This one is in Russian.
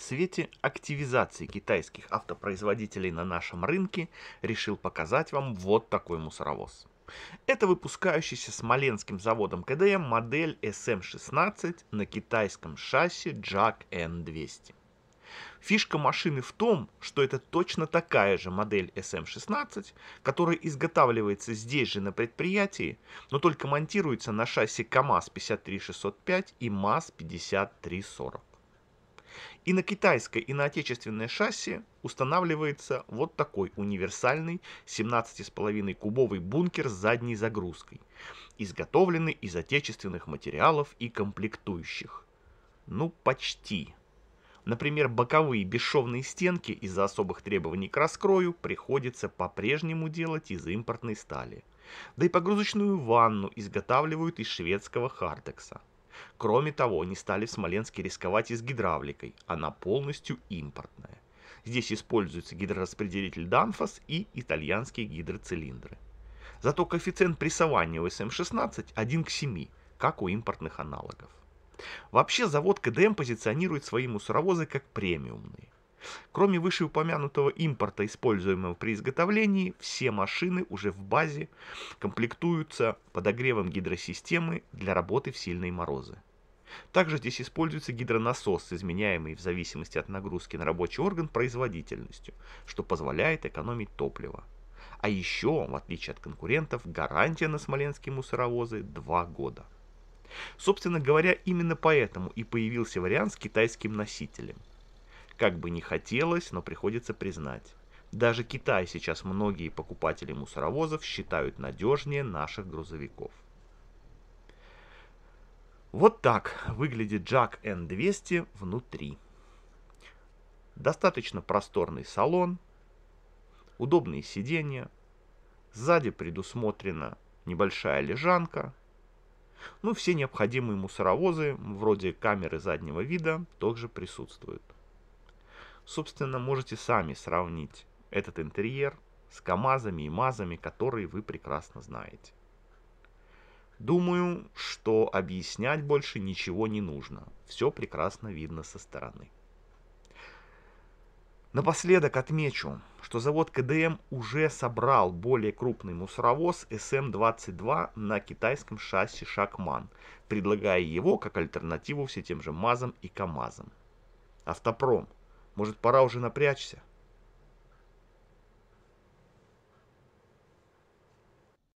В свете активизации китайских автопроизводителей на нашем рынке решил показать вам вот такой мусоровоз. Это выпускающийся смоленским заводом КДМ модель SM16 эм на китайском шасси JAC N200. Фишка машины в том, что это точно такая же модель SM16, эм которая изготавливается здесь же на предприятии, но только монтируется на шасси КАМАЗ 53605 и МАЗ 5340. И на китайское, и на отечественное шасси устанавливается вот такой универсальный 17,5 кубовый бункер с задней загрузкой, изготовленный из отечественных материалов и комплектующих. Ну, почти. Например, боковые бесшовные стенки из-за особых требований к раскрою приходится по-прежнему делать из импортной стали. Да и погрузочную ванну изготавливают из шведского хардекса. Кроме того, не стали в Смоленске рисковать и с гидравликой. Она полностью импортная. Здесь используется гидрораспределитель Данфос и итальянские гидроцилиндры. Зато коэффициент прессования у СМ-16 1 к 7, как у импортных аналогов. Вообще завод КДМ позиционирует свои мусоровозы как премиумные. Кроме вышеупомянутого импорта, используемого при изготовлении, все машины уже в базе комплектуются подогревом гидросистемы для работы в сильные морозы. Также здесь используется гидронасос, изменяемый в зависимости от нагрузки на рабочий орган производительностью, что позволяет экономить топливо. А еще, в отличие от конкурентов, гарантия на смоленские мусоровозы 2 года. Собственно говоря, именно поэтому и появился вариант с китайским носителем – как бы не хотелось, но приходится признать. Даже Китай сейчас многие покупатели мусоровозов считают надежнее наших грузовиков. Вот так выглядит Jack N200 внутри. Достаточно просторный салон, удобные сиденья, сзади предусмотрена небольшая лежанка, ну все необходимые мусоровозы, вроде камеры заднего вида, также присутствуют собственно, можете сами сравнить этот интерьер с КАМАЗами и МАЗами, которые вы прекрасно знаете. Думаю, что объяснять больше ничего не нужно. Все прекрасно видно со стороны. Напоследок отмечу, что завод КДМ уже собрал более крупный мусоровоз СМ-22 на китайском шасси Шакман, предлагая его как альтернативу все тем же МАЗам и КАМАЗам. Автопром – может, пора уже напрячься?